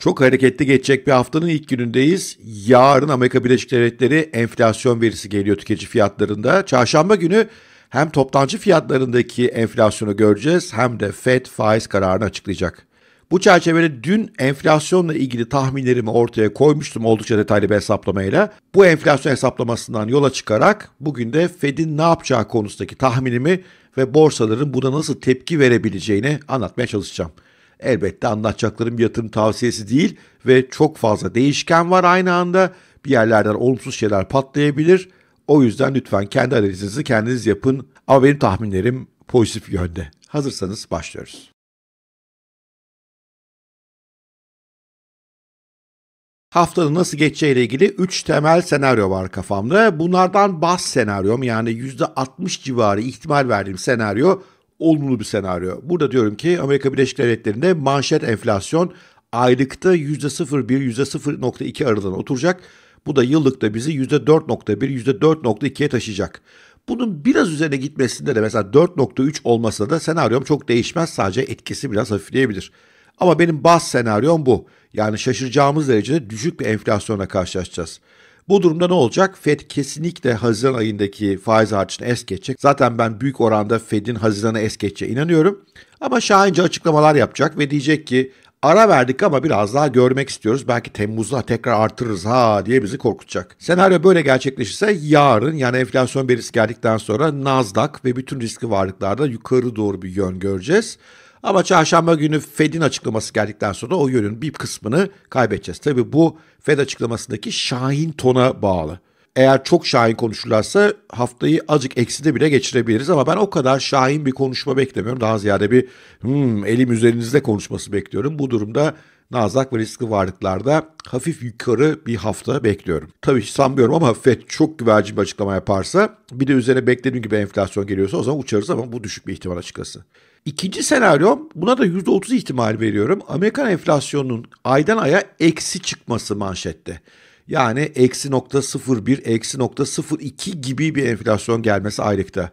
Çok hareketli geçecek bir haftanın ilk günündeyiz. Yarın Amerika Birleşik Devletleri enflasyon verisi geliyor tüketici fiyatlarında. Çarşamba günü hem toptancı fiyatlarındaki enflasyonu göreceğiz hem de FED faiz kararını açıklayacak. Bu çerçevede dün enflasyonla ilgili tahminlerimi ortaya koymuştum oldukça detaylı bir hesaplamayla. Bu enflasyon hesaplamasından yola çıkarak bugün de Fed'in ne yapacağı konusundaki tahminimi ve borsaların buna nasıl tepki verebileceğini anlatmaya çalışacağım. Elbette anlatacaklarım yatırım tavsiyesi değil ve çok fazla değişken var aynı anda. Bir yerlerden olumsuz şeyler patlayabilir. O yüzden lütfen kendi analizinizi kendiniz yapın. Ama benim tahminlerim pozitif yönde. Hazırsanız başlıyoruz. Haftanın nasıl geçeceği ile ilgili 3 temel senaryo var kafamda. Bunlardan bas senaryom yani %60 civarı ihtimal verdiğim senaryo olumlu bir senaryo. Burada diyorum ki Amerika Birleşik Devletleri'nde manşet enflasyon aylıkta %0,1, %0,2 aralığına oturacak. Bu da yıllıkta bizi %4,1, %4,2'ye taşıyacak. Bunun biraz üzerine gitmesinde de mesela 4.3 olmasa da senaryom çok değişmez. Sadece etkisi biraz hafifleyebilir. Ama benim bas senaryom bu. Yani şaşıracağımız derecede düşük bir enflasyona karşılaşacağız. Bu durumda ne olacak? Fed kesinlikle Haziran ayındaki faiz artışını es geçecek. Zaten ben büyük oranda Fed'in Haziran'a es geçeceğine inanıyorum. Ama Şahince açıklamalar yapacak ve diyecek ki Ara verdik ama biraz daha görmek istiyoruz. Belki Temmuz'da tekrar artırırız ha diye bizi korkutacak. Senaryo böyle gerçekleşirse yarın yani enflasyon belirtisi geldikten sonra Nasdaq ve bütün riskli varlıklarda yukarı doğru bir yön göreceğiz. Ama çarşamba günü Fed'in açıklaması geldikten sonra o yönün bir kısmını kaybedeceğiz. Tabi bu Fed açıklamasındaki şahin tona bağlı. Eğer çok şahin konuşurlarsa haftayı azıcık ekside bile geçirebiliriz ama ben o kadar şahin bir konuşma beklemiyorum. Daha ziyade bir hmm, elim üzerinizde konuşması bekliyorum. Bu durumda Nasdaq ve riskli varlıklarda hafif yukarı bir hafta bekliyorum. Tabii hiç sanmıyorum ama FED çok güvercin bir açıklama yaparsa bir de üzerine beklediğim gibi enflasyon geliyorsa o zaman uçarız ama bu düşük bir ihtimal açıkçası. İkinci senaryom buna da %30 ihtimal veriyorum. Amerikan enflasyonunun aydan aya eksi çıkması manşette. Yani eksi nokta 01, eksi nokta 02 gibi bir enflasyon gelmesi aylıkta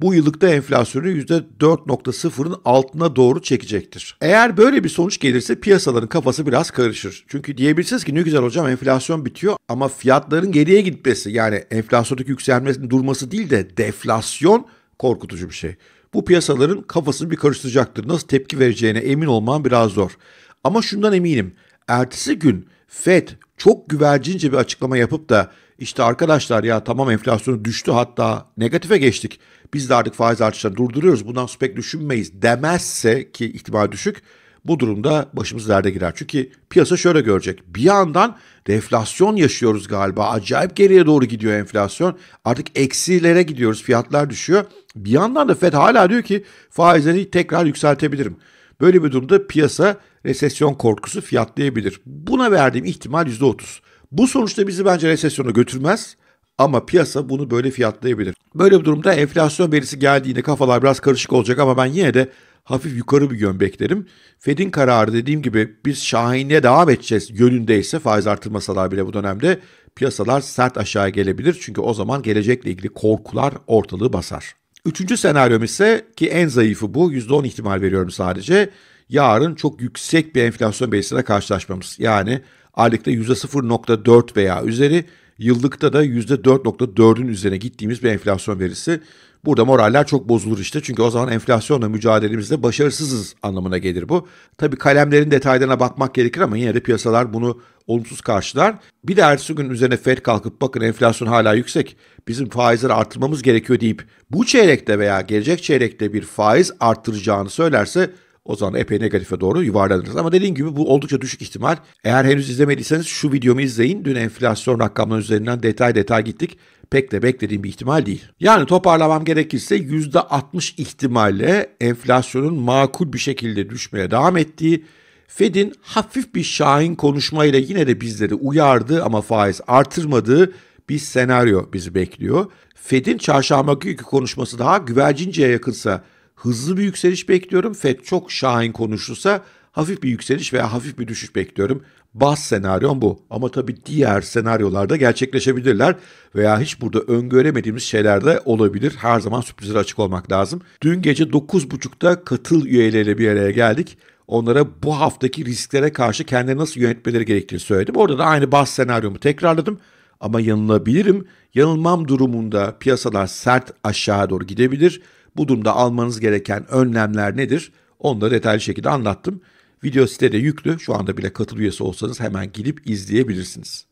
bu yıllıkta enflasyonu %4.0'ın altına doğru çekecektir. Eğer böyle bir sonuç gelirse piyasaların kafası biraz karışır. Çünkü diyebilirsiniz ki ne güzel hocam enflasyon bitiyor ama fiyatların geriye gitmesi yani enflasyondaki yükselmesinin durması değil de deflasyon korkutucu bir şey. Bu piyasaların kafasını bir karıştıracaktır. Nasıl tepki vereceğine emin olman biraz zor. Ama şundan eminim. Ertesi gün Fed çok güvercince bir açıklama yapıp da işte arkadaşlar ya tamam enflasyonu düştü hatta negatife geçtik. Biz de artık faiz artışlarını durduruyoruz. Bundan sonra düşünmeyiz demezse ki ihtimal düşük bu durumda başımız derde girer. Çünkü piyasa şöyle görecek. Bir yandan deflasyon yaşıyoruz galiba. Acayip geriye doğru gidiyor enflasyon. Artık eksilere gidiyoruz. Fiyatlar düşüyor. Bir yandan da FED hala diyor ki faizleri tekrar yükseltebilirim. Böyle bir durumda piyasa resesyon korkusu fiyatlayabilir. Buna verdiğim ihtimal %30. Bu sonuçta bizi bence resesyona götürmez ama piyasa bunu böyle fiyatlayabilir. Böyle bir durumda enflasyon verisi geldiğinde kafalar biraz karışık olacak ama ben yine de hafif yukarı bir yön beklerim. Fed'in kararı dediğim gibi biz şahinliğe devam edeceğiz yönündeyse faiz artırmasalar bile bu dönemde piyasalar sert aşağıya gelebilir. Çünkü o zaman gelecekle ilgili korkular ortalığı basar. Üçüncü senaryom ise ki en zayıfı bu %10 ihtimal veriyorum sadece. Yarın çok yüksek bir enflasyon belirtisine karşılaşmamız. Yani Aylıkta %0.4 veya üzeri, yıllıkta da %4.4'ün üzerine gittiğimiz bir enflasyon verisi. Burada moraller çok bozulur işte. Çünkü o zaman enflasyonla mücadelemizde başarısızız anlamına gelir bu. Tabii kalemlerin detaylarına bakmak gerekir ama yine de piyasalar bunu olumsuz karşılar. Bir de ertesi gün üzerine FED kalkıp bakın enflasyon hala yüksek. Bizim faizleri artırmamız gerekiyor deyip bu çeyrekte veya gelecek çeyrekte bir faiz arttıracağını söylerse o zaman epey negatife doğru yuvarlanırız. Ama dediğim gibi bu oldukça düşük ihtimal. Eğer henüz izlemediyseniz şu videomu izleyin. Dün enflasyon rakamlarının üzerinden detay detay gittik. Pek de beklediğim bir ihtimal değil. Yani toparlamam gerekirse %60 ihtimalle enflasyonun makul bir şekilde düşmeye devam ettiği, Fed'in hafif bir şahin konuşmayla yine de bizleri uyardı ama faiz artırmadığı bir senaryo bizi bekliyor. Fed'in çarşamba günkü konuşması daha güvercinceye yakınsa hızlı bir yükseliş bekliyorum. FED çok şahin konuşursa hafif bir yükseliş veya hafif bir düşüş bekliyorum. Bas senaryom bu. Ama tabii diğer senaryolarda gerçekleşebilirler veya hiç burada öngöremediğimiz şeyler de olabilir. Her zaman sürprizlere açık olmak lazım. Dün gece 9.30'da katıl üyeleriyle bir araya geldik. Onlara bu haftaki risklere karşı kendini nasıl yönetmeleri gerektiğini söyledim. Orada da aynı bas senaryomu tekrarladım. Ama yanılabilirim. Yanılmam durumunda piyasalar sert aşağı doğru gidebilir. Bu durumda almanız gereken önlemler nedir? Onları detaylı şekilde anlattım. Video sitede yüklü. Şu anda bile katıl üyesi olsanız hemen gidip izleyebilirsiniz.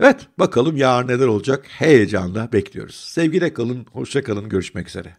Evet bakalım yarın neler olacak heyecanla bekliyoruz. Sevgiyle kalın, hoşça kalın, görüşmek üzere.